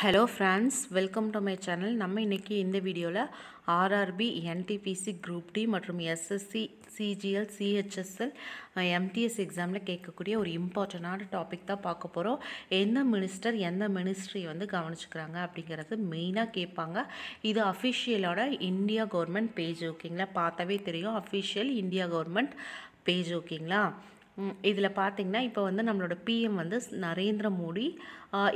hello friends welcome to my channel நம்ம இன்றைக்கி இந்த வீடியோவில் ஆர்ஆர்பி என்டிபிசி குரூப் டி மற்றும் எஸ்எஸ்சி சிஜிஎல் சிஹெச்எஸ்எல் எம்டிஎஸ் எக்ஸாமில் கேட்கக்கூடிய ஒரு இம்பார்ட்டண்டான டாபிக் தான் பார்க்க போகிறோம் எந்த மினிஸ்டர் எந்த மினிஸ்ட்ரி வந்து கவனிச்சுக்கிறாங்க அப்படிங்கிறது மெயினாக கேட்பாங்க இது அஃபிஷியலோட இந்தியா கவர்மெண்ட் பேஜ் ஓகேங்களா பார்த்தாவே தெரியும் அஃபிஷியல் இந்தியா கவர்மெண்ட் பேஜ் ஓகேங்களா இதில் பார்த்திங்கன்னா இப்போ வந்து நம்மளோட பிஎம் வந்து நரேந்திர மோடி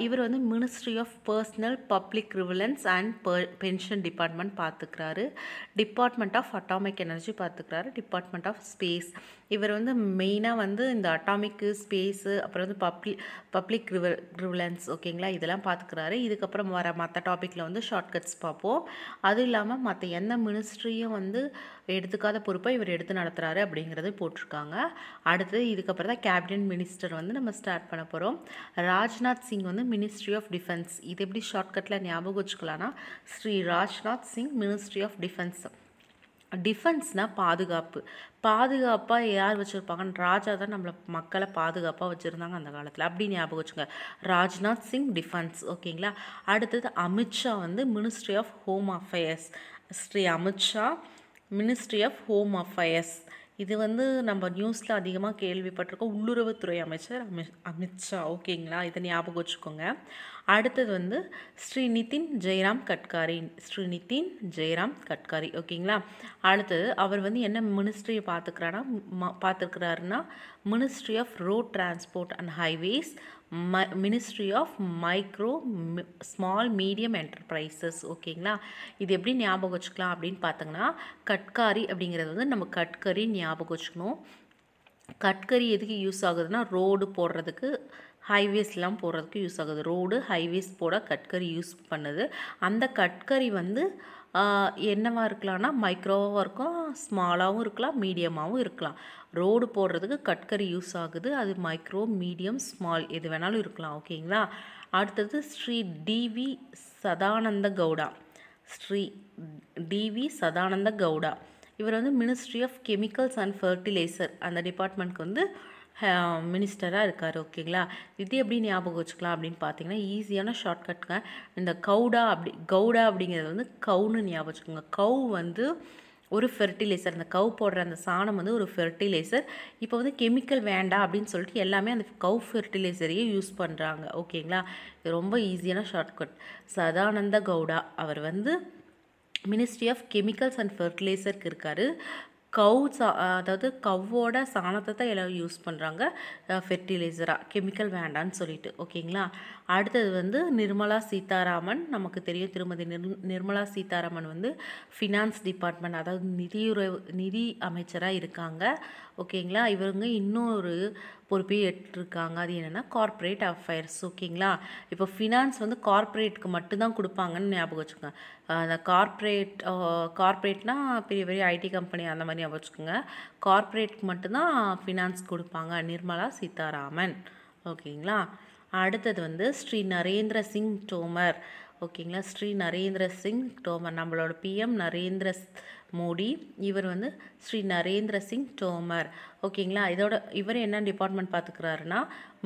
இவர் வந்து ministry of personnel public grievances and per pension department பார்த்துக்கிறாரு டிபார்ட்மெண்ட் ஆஃப் அட்டாமிக் எனர்ஜி பார்த்துக்கிறாரு டிபார்ட்மெண்ட் ஆஃப் ஸ்பேஸ் இவர் வந்து மெயினாக வந்து இந்த அட்டாமிக்கு ஸ்பேஸு அப்புறம் வந்து பப்ளி பப்ளிக் ரிவல் ரிவிலன்ஸ் ஓகேங்களா இதெல்லாம் பார்த்துக்கிறாரு இதுக்கப்புறம் வர மற்ற டாப்பிக்கில் வந்து ஷார்ட்கட்ஸ் பார்ப்போம் அதுவும் இல்லாமல் மற்ற எந்த மினிஸ்ட்ரியும் வந்து எடுத்துக்காத பொறுப்பை இவர் எடுத்து நடத்துகிறாரு அப்படிங்கிறது போட்டிருக்காங்க அடுத்தது இதுக்கப்புறம் தான் கேபினட் மினிஸ்டர் வந்து நம்ம ஸ்டார்ட் பண்ண போகிறோம் ராஜ்நாத் சிங் வந்து மினிஸ்ட்ரி ஆஃப் டிஃபென்ஸ் இது எப்படி ஷார்ட்கட்டில் ஞாபகம் வச்சுக்கலாம்னா Shri Rajnath Singh ministry of defence டிஃபென்ஸ்னால் பாதுகாப்பு பாதுகாப்பாக யார் வச்சுருப்பாங்கன்னு ராஜா தான் நம்மளை மக்களை பாதுகாப்பாக வச்சுருந்தாங்க அந்த காலத்தில் அப்படி ஞாபகம் வச்சுங்க ராஜ்நாத் சிங் டிஃபென்ஸ் ஓகேங்களா அடுத்தது அமித்ஷா வந்து ministry of home affairs Shri Amit Shah ministry of home affairs இது வந்து நம்ம நியூஸில் அதிகமாக கேள்விப்பட்டிருக்கோம் உள்ளுறவுத்துறை அமைச்சர் அமித் அமித்ஷா ஓகேங்களா இதை ஞாபகம் வச்சுக்கோங்க அடுத்தது வந்து ஸ்ரீ நிதின் ஜெயராம் கட்காரி ஸ்ரீ நிதின் ஜெயராம் கட்காரி ஓகேங்களா அடுத்தது அவர் வந்து என்ன மினிஸ்ட்ரியை பார்த்துக்கிறாரா பார்த்துருக்கிறாருன்னா ministry of road transport and highways ம ministry of micro small medium enterprises ஓகேங்களா இது எப்படி ஞாபகம் வச்சுக்கலாம் அப்படின்னு பார்த்தோங்கன்னா கட்காரி அப்படிங்கிறது வந்து நம்ம கட்கரி ஞாபகம் வச்சுக்கணும் கட்கரி எதுக்கு யூஸ் ஆகுதுன்னா ரோடு போடுறதுக்கு ஹைவேஸ்லாம் போகிறதுக்கு யூஸ் ஆகுது ரோடு ஹைவேஸ் போட கட்கரி யூஸ் பண்ணுது அந்த கட்கரி வந்து என்னவாக இருக்கலாம்னா மைக்ரோவாகவும் இருக்கும் ஸ்மாலாகவும் இருக்கலாம் மீடியமாகவும் இருக்கலாம் ரோடு போடுறதுக்கு கட்கரி யூஸ் ஆகுது அது மைக்ரோ மீடியம் ஸ்மால் எது வேணாலும் இருக்கலாம் ஓகேங்களா அடுத்தது ஸ்ரீ டிவி சதானந்த கவுடா ஸ்ரீ டிவி சதானந்த கவுடா இவர் வந்து ministry of chemicals and fertiliser அந்த டிபார்ட்மெண்ட்க்கு வந்து மினிஸ்டராக இருக்கார் ஓகேங்களா இது எப்படி ஞாபகம் வச்சுக்கலாம் அப்படின்னு பார்த்தீங்கன்னா ஈஸியான ஷார்ட்கட்டுங்க இந்த கவுடா அப்படி கவுடா அப்படிங்கிறது வந்து கவுன்னு ஞாபகம் வச்சுக்கோங்க கவு வந்து ஒரு ஃபெர்டிலைசர் அந்த கவு போடுற அந்த சாணம் வந்து ஒரு ஃபெர்டிலைசர் இப்போ வந்து கெமிக்கல் வேண்டாம் அப்படின்னு சொல்லிட்டு எல்லாமே அந்த கவு ஃபெர்டிலைசரையே யூஸ் பண்ணுறாங்க ஓகேங்களா இது ரொம்ப ஈஸியான ஷார்ட்கட் சதானந்த கவுடா அவர் வந்து மினிஸ்ட்ரி ஆஃப் கெமிக்கல்ஸ் அண்ட் ஃபெர்டிலைசருக்கு இருக்கார் கவு சா அதாவது கவ்வோட சாணத்தை தான் எல்லாம் யூஸ் பண்ணுறாங்க ஃபெர்டிலைசராக கெமிக்கல் வேண்டான்னு சொல்லிட்டு ஓகேங்களா அடுத்தது வந்து நிர்மலா சீதாராமன் நமக்கு தெரியும் திருமதி நிர் நிர்மலா சீதாராமன் வந்து ஃபினான்ஸ் டிபார்ட்மெண்ட் அதாவது நிதியுறவு நிதி அமைச்சராக இருக்காங்க ஓகேங்களா இவருங்க இன்னொரு பொறுப்பையும் ஏற்றிருக்காங்க அது என்னென்னா கார்ப்பரேட் அஃபேர்ஸ் ஓகேங்களா இப்போ ஃபினான்ஸ் வந்து கார்ப்பரேட்டுக்கு மட்டும்தான் கொடுப்பாங்கன்னு ஞாபகம் வச்சுக்கோங்க அந்த கார்ப்பரேட் கார்ப்பரேட்னா பெரிய பெரிய ஐடி கம்பெனி அந்த மாதிரி ஞாபகம் வச்சுக்கோங்க கார்ப்பரேட்டுக்கு மட்டும்தான் ஃபினான்ஸ் கொடுப்பாங்க நிர்மலா சீதாராமன் ஓகேங்களா அடுத்தது வந்து ஸ்ரீ நரேந்திர சிங் தோமர் ஓகேங்களா ஸ்ரீ நரேந்திர சிங் தோமர் நம்மளோட பிஎம் நரேந்திர மோடி இவர் வந்து ஸ்ரீ நரேந்திர சிங் தோமர் ஓகேங்களா இதோட இவர் என்ன டிபார்ட்மெண்ட் பார்த்துக்கிறாருன்னா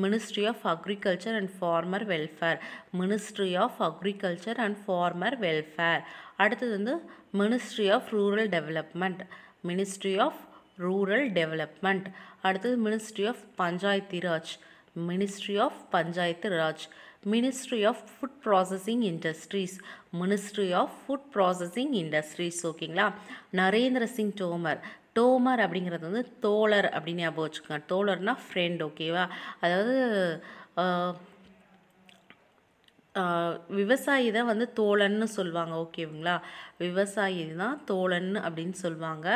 ministry of agriculture and farmer welfare ministry of agriculture and farmer welfare அடுத்தது வந்து ministry of rural development ministry of rural development அடுத்தது ministry of Panchayat Raj ministry of Panchayat Raj ministry of food processing industries ministry of food processing industries ஓகேங்களா நரேந்திர சிங் டோமர் டோமர் அப்படிங்கிறது வந்து தோழர் அப்படின்னு ஞாபகம் வச்சுக்கோங்க தோழர்னால் ஃப்ரெண்ட் ஓகேவா அதாவது விவசாயி தான் வந்து தோழன்னு சொல்லுவாங்க ஓகேங்களா விவசாயி தான் தோழன் அப்படின்னு சொல்லுவாங்க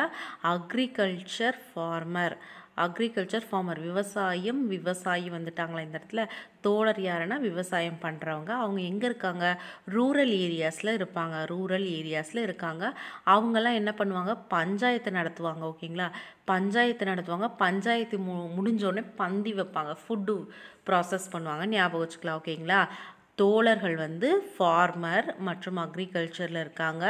அக்ரிகல்ச்சர் ஃபார்மர் அக்ரிகல்ச்சர் ஃபார்மர் விவசாயம் விவசாயி வந்துட்டாங்களா இந்த இடத்துல தோழர் யாருன்னா விவசாயம் பண்ணுறவங்க அவங்க எங்கே இருக்காங்க ரூரல் ஏரியாஸில் இருப்பாங்க ரூரல் ஏரியாஸில் இருக்காங்க அவங்கெல்லாம் என்ன பண்ணுவாங்க பஞ்சாயத்து நடத்துவாங்க ஓகேங்களா பஞ்சாயத்து நடத்துவாங்க பஞ்சாயத்து மு முடிஞ்சோடனே பந்தி வைப்பாங்க ஃபுட்டு ப்ராசஸ் பண்ணுவாங்க ஞாபகம் வச்சுக்கலாம் ஓகேங்களா தோழர்கள் வந்து ஃபார்மர் மற்றும் அக்ரிகல்ச்சரில் இருக்காங்க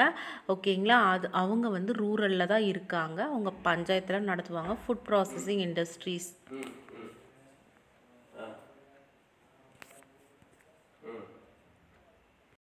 ஓகேங்களா அது அவங்க வந்து ரூரலில் தான் இருக்காங்க அவங்க பஞ்சாயத்தில் நடத்துவாங்க ஃபுட் ப்ராசஸிங் இண்டஸ்ட்ரீஸ்